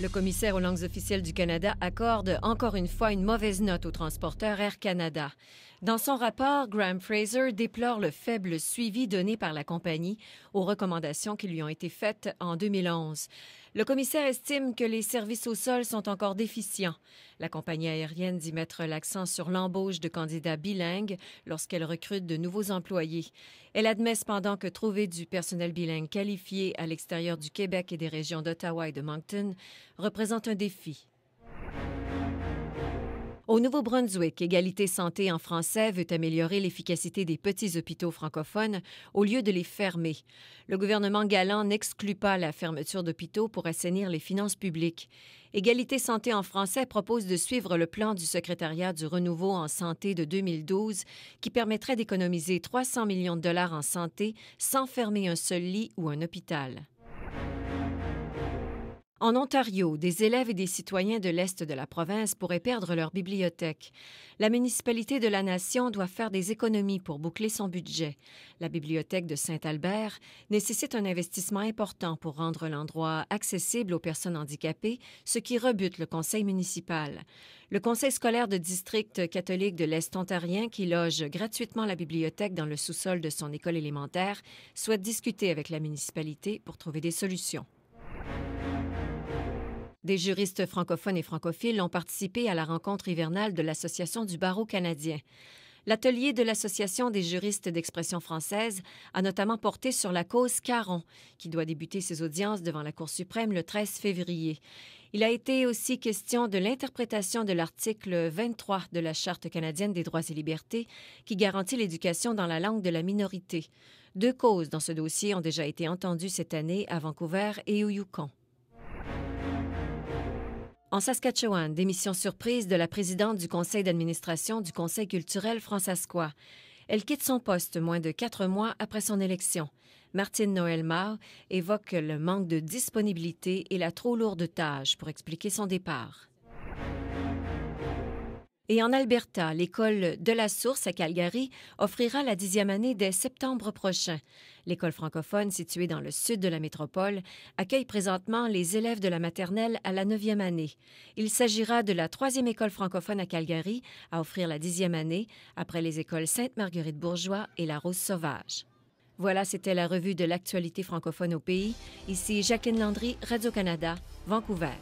Le commissaire aux langues officielles du Canada accorde encore une fois une mauvaise note au transporteur Air Canada. Dans son rapport, Graham Fraser déplore le faible suivi donné par la compagnie aux recommandations qui lui ont été faites en 2011. Le commissaire estime que les services au sol sont encore déficients. La compagnie aérienne dit mettre l'accent sur l'embauche de candidats bilingues lorsqu'elle recrute de nouveaux employés. Elle admet cependant que trouver du personnel bilingue qualifié à l'extérieur du Québec et des régions d'Ottawa et de Moncton représente un défi au Nouveau-Brunswick, Égalité Santé en français veut améliorer l'efficacité des petits hôpitaux francophones au lieu de les fermer. Le gouvernement galant n'exclut pas la fermeture d'hôpitaux pour assainir les finances publiques. Égalité Santé en français propose de suivre le plan du secrétariat du renouveau en santé de 2012 qui permettrait d'économiser 300 millions de dollars en santé sans fermer un seul lit ou un hôpital. En Ontario, des élèves et des citoyens de l'Est de la province pourraient perdre leur bibliothèque. La municipalité de la Nation doit faire des économies pour boucler son budget. La bibliothèque de Saint-Albert nécessite un investissement important pour rendre l'endroit accessible aux personnes handicapées, ce qui rebute le conseil municipal. Le conseil scolaire de district catholique de l'Est ontarien, qui loge gratuitement la bibliothèque dans le sous-sol de son école élémentaire, souhaite discuter avec la municipalité pour trouver des solutions. Des juristes francophones et francophiles ont participé à la rencontre hivernale de l'Association du barreau canadien. L'atelier de l'Association des juristes d'expression française a notamment porté sur la cause Caron, qui doit débuter ses audiences devant la Cour suprême le 13 février. Il a été aussi question de l'interprétation de l'article 23 de la Charte canadienne des droits et libertés, qui garantit l'éducation dans la langue de la minorité. Deux causes dans ce dossier ont déjà été entendues cette année à Vancouver et au Yukon. En Saskatchewan, démission surprise de la présidente du conseil d'administration du Conseil culturel francascois. Elle quitte son poste moins de quatre mois après son élection. Martine Noël Mao évoque le manque de disponibilité et la trop lourde tâche pour expliquer son départ. Et en Alberta, l'école de la Source à Calgary offrira la dixième année dès septembre prochain. L'école francophone, située dans le sud de la métropole, accueille présentement les élèves de la maternelle à la neuvième année. Il s'agira de la troisième école francophone à Calgary à offrir la dixième année après les écoles Sainte-Marguerite-Bourgeois et la Rose-Sauvage. Voilà, c'était la revue de l'actualité francophone au pays. Ici Jacqueline Landry, Radio-Canada, Vancouver.